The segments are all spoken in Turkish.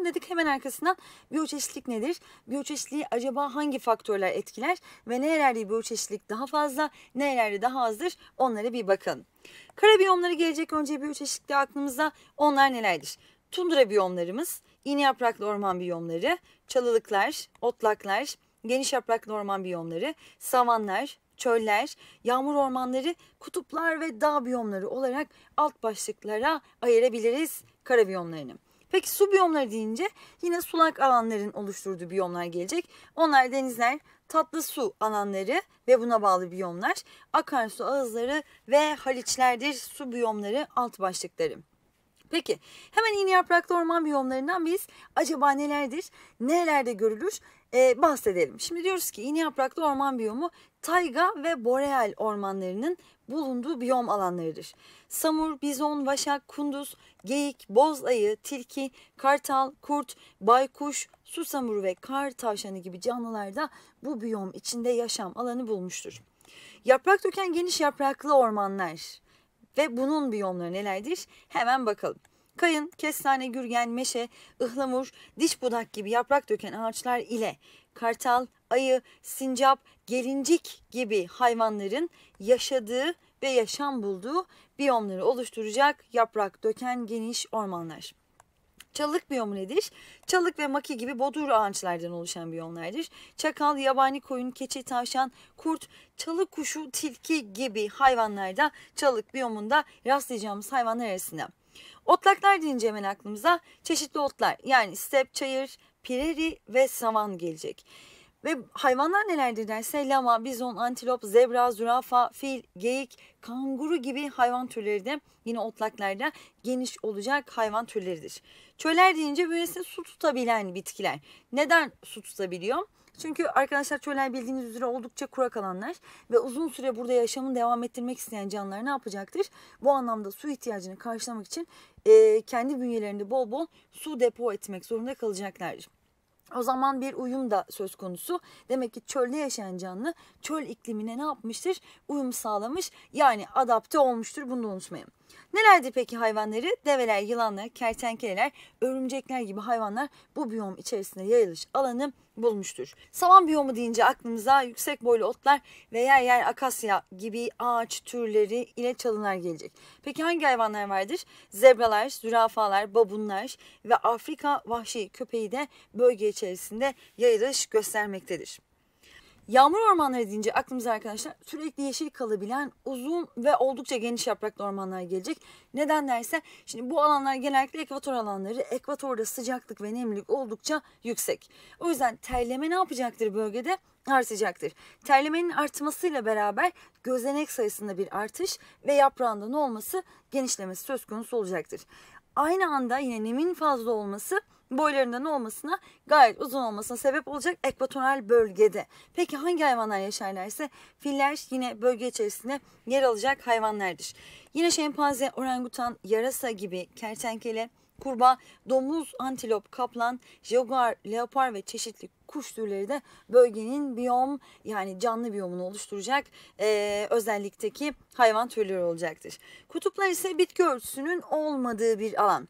Tamam dedik hemen arkasından biyoçeşitlik nedir? Biyoçeşitliği acaba hangi faktörler etkiler ve nerelerde biyoçeşitlik daha fazla, nerelerde daha azdır onlara bir bakın. Karabiyomları gelecek önce biyoçeşitlikte aklımızda onlar nelerdir? Tundra biyomlarımız, iğne yapraklı orman biyomları, çalılıklar, otlaklar, geniş yapraklı orman biyomları, savanlar, çöller, yağmur ormanları, kutuplar ve dağ biyomları olarak alt başlıklara ayırabiliriz karabiyomlarını. Peki su biyomları deyince yine sulak alanların oluşturduğu biyomlar gelecek. Onlar denizler, tatlı su alanları ve buna bağlı biyomlar, akarsu ağızları ve haliçlerdir su biyomları alt başlıkları. Peki hemen iğne yapraklı orman biyomlarından biz acaba nelerdir, nelerde görülür e, bahsedelim. Şimdi diyoruz ki iğne yapraklı orman biyomu tayga ve boreal ormanlarının bulunduğu biyom alanlarıdır. Samur, bizon, vaşak, kunduz, geyik, boz ayı, tilki, kartal, kurt, baykuş, susamuru ve kar tavşanı gibi canlılar da bu biyom içinde yaşam alanı bulmuştur. Yaprak döken geniş yapraklı ormanlar ve bunun biyomları nelerdir? Hemen bakalım. Kayın, kestane, gürgen, meşe, ıhlamur, diş budak gibi yaprak döken ağaçlar ile kartal, ayı, sincap, gelincik gibi hayvanların yaşadığı ve yaşam bulduğu biyomları oluşturacak yaprak döken geniş ormanlar. Çalık biyomu nedir? Çalık ve maki gibi bodur ağaçlardan oluşan bir biyomlardır. Çakal, yabani koyun, keçi, tavşan, kurt, çalık kuşu, tilki gibi hayvanlarda çalık biyomunda rastlayacağımız hayvanlar arasında. Otlaklar deyince hemen aklımıza çeşitli otlar yani step, çayır, pireri ve savan gelecek. Ve hayvanlar nelerdir Selama, bizon, antilop, zebra, zürafa, fil, geyik, kanguru gibi hayvan türleri de yine otlaklarda geniş olacak hayvan türleridir. Çöller deyince bünyesinde su tutabilen bitkiler. Neden su tutabiliyor? Çünkü arkadaşlar çöller bildiğiniz üzere oldukça kurak alanlar ve uzun süre burada yaşamını devam ettirmek isteyen canlılar ne yapacaktır? Bu anlamda su ihtiyacını karşılamak için e, kendi bünyelerinde bol bol su depo etmek zorunda kalacaklardır. O zaman bir uyum da söz konusu. Demek ki çölde yaşayan canlı çöl iklimine ne yapmıştır? Uyum sağlamış yani adapte olmuştur bunu da unutmayın. Nelerdi peki hayvanları? Develer, yılanlar, kertenkeleler, örümcekler gibi hayvanlar bu biyom içerisinde yayılış alanı bulmuştur. Savan biyomu deyince aklımıza yüksek boylu otlar ve yer yer akasya gibi ağaç türleri ile çalılar gelecek. Peki hangi hayvanlar vardır? Zebralar, zürafalar, babunlar ve Afrika vahşi köpeği de bölge içerisinde yayılış göstermektedir. Yağmur ormanları deyince aklımıza arkadaşlar sürekli yeşil kalabilen uzun ve oldukça geniş yapraklı ormanlar gelecek. Neden derse şimdi bu alanlar genellikle ekvator alanları. Ekvatorda sıcaklık ve nemlilik oldukça yüksek. O yüzden terleme ne yapacaktır bölgede? artacaktır. Terlemenin artmasıyla beraber gözenek sayısında bir artış ve yaprağında ne olması genişlemesi söz konusu olacaktır aynı anda yine nemin fazla olması ne olmasına gayet uzun olmasına sebep olacak ekvatoral bölgede. Peki hangi hayvanlar yaşarlar filler yine bölge içerisinde yer alacak hayvanlardır. Yine şempanze, orangutan, yarasa gibi kertenkele, Kurbağa, domuz, antilop, kaplan, jaguar, leopar ve çeşitli kuş türleri de bölgenin biyom yani canlı biyomunu oluşturacak e, özellikteki hayvan türleri olacaktır. Kutuplar ise bitki örtüsünün olmadığı bir alan.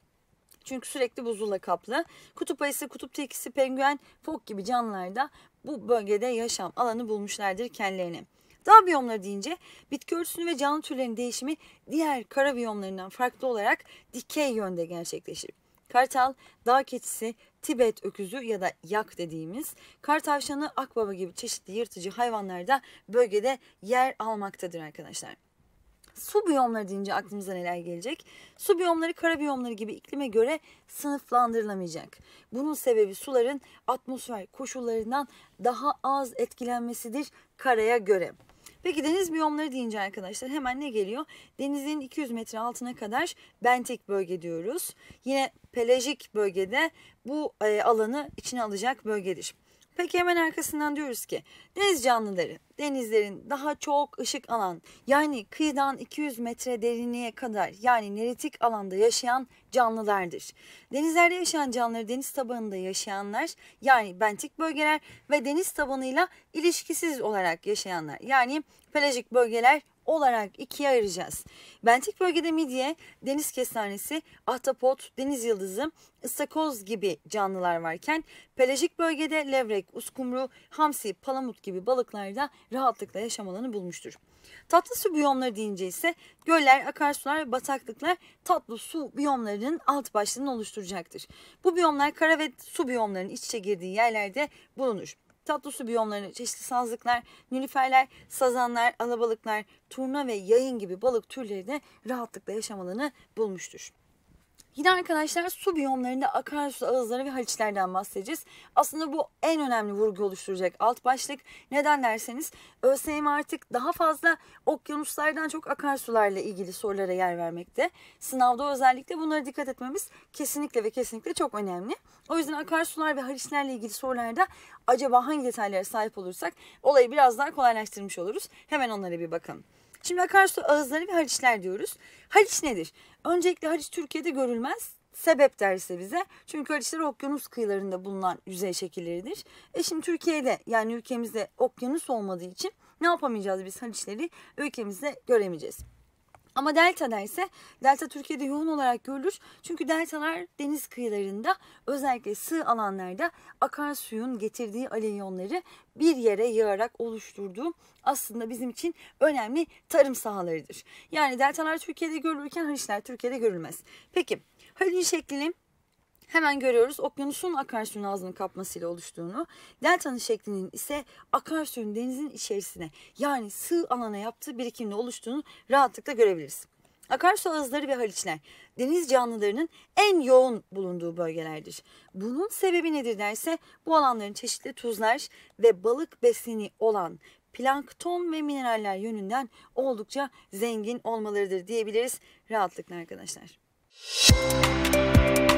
Çünkü sürekli buzulla kaplı. Kutup ayısı, kutup tekisi, penguen, fok gibi canlılar da bu bölgede yaşam alanı bulmuşlardır kendilerini. Dağ biyomları deyince bitki örtüsünün ve canlı türlerin değişimi diğer kara biyomlarından farklı olarak dikey yönde gerçekleşir. Kartal, dağ keçisi, Tibet öküzü ya da yak dediğimiz kar tavşanı, akbaba gibi çeşitli yırtıcı hayvanlar da bölgede yer almaktadır arkadaşlar. Su biyomları deyince aklımıza neler gelecek? Su biyomları kara biyomları gibi iklime göre sınıflandırılamayacak. Bunun sebebi suların atmosfer koşullarından daha az etkilenmesidir karaya göre. Peki deniz biyomları deyince arkadaşlar hemen ne geliyor? Denizin 200 metre altına kadar bentik bölge diyoruz. Yine pelajik bölgede bu e, alanı içine alacak bölgedir. Peki hemen arkasından diyoruz ki deniz canlıları denizlerin daha çok ışık alan yani kıyıdan 200 metre derinliğe kadar yani neritik alanda yaşayan canlılardır. Denizlerde yaşayan canlıları deniz tabanında yaşayanlar yani bentik bölgeler ve deniz tabanıyla ilişkisiz olarak yaşayanlar yani pelajik bölgeler olarak ikiye ayıracağız. Bentik bölgede midye, deniz kestanesi, ahtapot, deniz yıldızı, ıstakoz gibi canlılar varken pelajik bölgede levrek, uskumru, hamsi, palamut gibi balıklar da rahatlıkla yaşam alanı bulmuştur. Tatlı su biyomları deyince ise göller, akarsular ve bataklıklar tatlı su biyomlarının alt başlığını oluşturacaktır. Bu biyomlar kara ve su biyomlarının iç içe girdiği yerlerde bulunur tatlı su biyomlarını çeşitli sazlıklar, nilüferler, sazanlar, alabalıklar, turna ve yayın gibi balık türleri de rahatlıkla yaşam alanı bulmuştur. Yine arkadaşlar su biyomlarında akarsu ağızları ve haliçlerden bahsedeceğiz. Aslında bu en önemli vurgu oluşturacak alt başlık. Neden derseniz ÖSYM artık daha fazla okyanuslardan çok akarsularla ilgili sorulara yer vermekte. Sınavda özellikle bunlara dikkat etmemiz kesinlikle ve kesinlikle çok önemli. O yüzden akarsular ve haliçlerle ilgili sorularda acaba hangi detaylara sahip olursak olayı biraz daha kolaylaştırmış oluruz. Hemen onlara bir bakalım. Şimdi akarsu ağızları ve haliçler diyoruz. Haliç nedir? Öncelikle haliç Türkiye'de görülmez. Sebep derse bize. Çünkü haliçler okyanus kıyılarında bulunan yüzey şekilleridir. E şimdi Türkiye'de yani ülkemizde okyanus olmadığı için ne yapamayacağız biz haliçleri ülkemizde göremeyeceğiz. Ama deltada ise delta Türkiye'de yoğun olarak görülür. Çünkü deltalar deniz kıyılarında özellikle sığ alanlarda akarsuyun getirdiği alenyonları bir yere yığarak oluşturduğu aslında bizim için önemli tarım sahalarıdır. Yani deltalar Türkiye'de görülürken Haliçler Türkiye'de görülmez. Peki Haliç'in şeklini Hemen görüyoruz okyanusun akarsuyun ağzını kapmasıyla oluştuğunu. Deltanın şeklinin ise akarsuyun denizin içerisine yani sığ alana yaptığı birikimle oluştuğunu rahatlıkla görebiliriz. Akarsu ağızları ve haliçler deniz canlılarının en yoğun bulunduğu bölgelerdir. Bunun sebebi nedir derse bu alanların çeşitli tuzlar ve balık besini olan plankton ve mineraller yönünden oldukça zengin olmalarıdır diyebiliriz rahatlıkla arkadaşlar. Müzik